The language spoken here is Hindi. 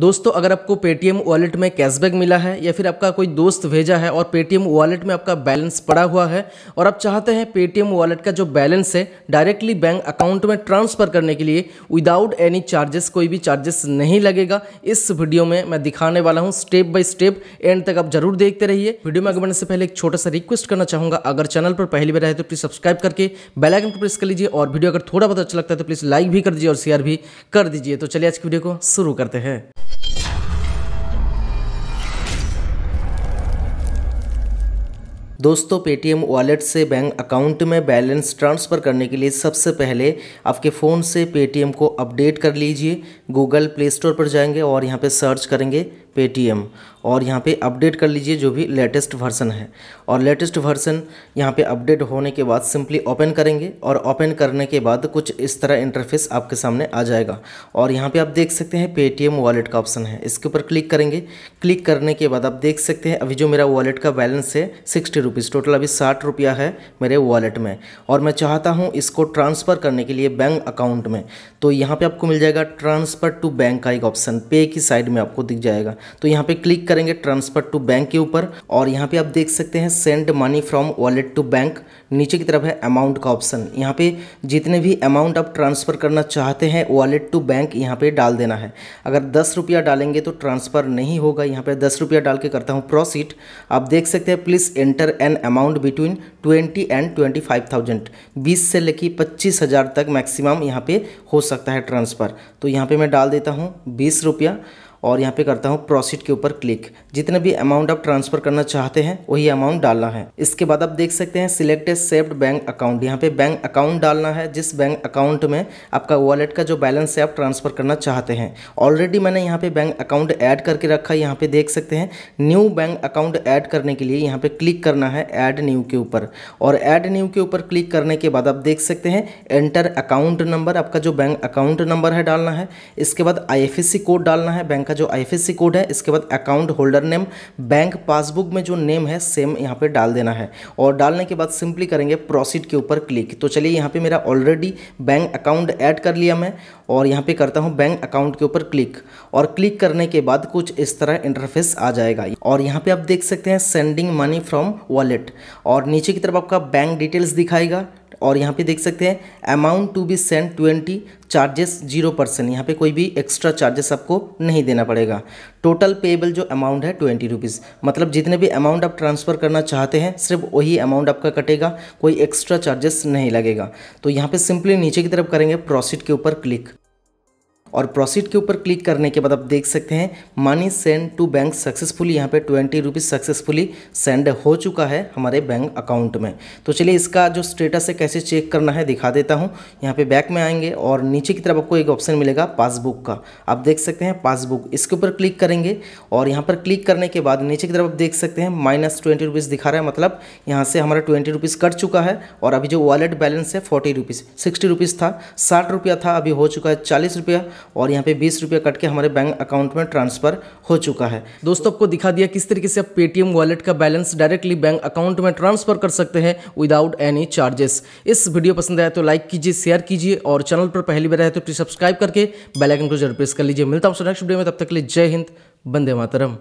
दोस्तों अगर आपको पेटीएम वॉलेट में कैशबैक मिला है या फिर आपका कोई दोस्त भेजा है और पेटीएम वॉलेट में आपका बैलेंस पड़ा हुआ है और आप चाहते हैं पेटीएम वॉलेट का जो बैलेंस है डायरेक्टली बैंक अकाउंट में ट्रांसफ़र करने के लिए विदाउट एनी चार्जेस कोई भी चार्जेस नहीं लगेगा इस वीडियो में मैं दिखाने वाला हूँ स्टेप बाई स्टेप एंड तक आप जरूर देखते रहिए वीडियो में आगे बढ़ने से पहले एक छोटा सा रिक्वेस्ट करना चाहूँगा अगर चैनल पर पहली बार आए तो प्लीज़ सब्सक्राइब करके बेलाइकन को प्रेस कर लीजिए और वीडियो अगर थोड़ा बहुत अच्छा लगता है तो प्लीज़ लाइक भी कर दीजिए और शेयर भी कर दीजिए तो चलिए आज की वीडियो को शुरू करते हैं दोस्तों पेटीएम वॉलेट से बैंक अकाउंट में बैलेंस ट्रांसफ़र करने के लिए सबसे पहले आपके फ़ोन से पेटीएम को अपडेट कर लीजिए गूगल प्ले स्टोर पर जाएंगे और यहाँ पे सर्च करेंगे पेटीएम और यहाँ पे अपडेट कर लीजिए जो भी लेटेस्ट वर्सन है और लेटेस्ट वर्सन यहाँ पे अपडेट होने के बाद सिंपली ओपन करेंगे और ओपन करने के बाद कुछ इस तरह इंटरफेस आपके सामने आ जाएगा और यहाँ पे आप देख सकते हैं पेटीएम वॉलेट का ऑप्शन है इसके ऊपर क्लिक करेंगे क्लिक करने के बाद आप देख सकते हैं अभी जो मेरा वॉलेट का बैलेंस है सिक्सटी रुपीज़ टोटल अभी साठ रुपया है मेरे वॉलेट में और मैं चाहता हूँ इसको ट्रांसफ़र करने के लिए बैंक अकाउंट में तो यहाँ पर आपको मिल जाएगा ट्रांसफर ट्रांसफ़र टू बैंक का एक ऑप्शन पे की साइड में आपको दिख जाएगा तो यहाँ पे क्लिक करेंगे ट्रांसफ़र टू बैंक के ऊपर और यहाँ पे आप देख सकते हैं send money from wallet to bank नीचे की तरफ है अमाउंट का ऑप्शन यहाँ पे जितने भी अमाउंट आप ट्रांसफ़र करना चाहते हैं वॉलेट टू बैंक यहाँ पे डाल देना है अगर दस रुपया डालेंगे तो ट्रांसफ़र नहीं होगा यहाँ पे दस रुपया डाल के करता हूँ प्रोसीड आप देख सकते हैं please enter an amount between twenty and twenty five thousand बीस से लेकर पच्चीस हज़ार तक मैक्सिमम यहाँ पे हो सकता है ट्रांसफ़र तो यहाँ पे मैं डाल देता हूँ बीस रुपया और यहाँ पे करता हूँ प्रोसीड के ऊपर क्लिक जितने भी अमाउंट आप ट्रांसफर करना चाहते हैं वही अमाउंट डालना है इसके बाद आप देख सकते हैं select a saved bank account यहाँ पे बैंक अकाउंट डालना है जिस बैंक अकाउंट में आपका वॉलेट का जो बैलेंस है आप ट्रांसफर करना चाहते हैं ऑलरेडी मैंने यहाँ पे बैंक अकाउंट ऐड करके रखा है यहाँ पे देख सकते हैं न्यू बैंक अकाउंट ऐड करने के लिए यहाँ पे क्लिक करना है ऐड न्यू के ऊपर और ऐड न्यू के ऊपर क्लिक करने के बाद आप देख सकते हैं एंटर अकाउंट नंबर आपका जो बैंक अकाउंट नंबर है डालना है इसके बाद आई कोड डालना है बैंक का जो आई कोड है इसके बाद account holder name bank passbook में जो नेम है सेम यहाँ पे डाल देना है और डालने के बाद सिंपली करेंगे प्रोसीड के ऊपर क्लिक तो चलिए यहाँ पे मेरा ऑलरेडी बैंक अकाउंट ऐड कर लिया मैं और यहाँ पे करता हूँ बैंक अकाउंट के ऊपर क्लिक और क्लिक करने के बाद कुछ इस तरह इंटरफेस आ जाएगा और यहाँ पे आप देख सकते हैं सेंडिंग मनी फ्रॉम वॉलेट और नीचे की तरफ आपका बैंक डिटेल्स दिखाएगा और यहाँ पे देख सकते हैं amount to be send twenty charges zero percent यहाँ पे कोई भी एक्स्ट्रा चार्जेस आपको नहीं देना पड़ेगा टोटल पेएबल जो अमाउंट है ट्वेंटी रुपीज़ मतलब जितने भी अमाउंट आप ट्रांसफ़र करना चाहते हैं सिर्फ वही अमाउंट आपका कटेगा कोई एक्स्ट्रा चार्जेस नहीं लगेगा तो यहाँ पे सिंपली नीचे की तरफ करेंगे प्रोसिट के ऊपर क्लिक और प्रोसीड के ऊपर क्लिक करने के बाद आप देख सकते हैं money send to bank successfully यहाँ पे ट्वेंटी रुपीज़ सक्सेसफुली सेंड हो चुका है हमारे बैंक अकाउंट में तो चलिए इसका जो स्टेटस है कैसे चेक करना है दिखा देता हूँ यहाँ पे बैक में आएंगे और नीचे की तरफ आपको एक ऑप्शन मिलेगा पासबुक का आप देख सकते हैं पासबुक इसके ऊपर क्लिक करेंगे और यहाँ पर क्लिक करने के बाद नीचे की तरफ आप देख सकते हैं माइनस ट्वेंटी रुपीज़ दिखा रहा है मतलब यहाँ से हमारा ट्वेंटी रुपीज़ कट चुका है और अभी जो वॉलेट बैलेंस है फोर्टी रुपीज़ सिक्सटी रुपीज़ था साठ रुपया था अभी हो चुका है चालीस रुपया और यहाँ पे बीस रुपये कट के हमारे बैंक अकाउंट में ट्रांसफ़र हो चुका है दोस्तों आपको दिखा दिया किस तरीके से आप पेटीएम वॉलेट का बैलेंस डायरेक्टली बैंक अकाउंट में ट्रांसफ़र कर सकते हैं विदाउट एनी चार्जेस इस वीडियो पसंद आया तो लाइक कीजिए शेयर कीजिए और चैनल पर पहली बार आए तो प्लीज़ सब्सक्राइब करके बेलाइकन को जरूर प्रेस कर लीजिए मिलता हूँ नेक्स्ट वीडियो में तब तक के लिए जय हिंद बंदे मातरम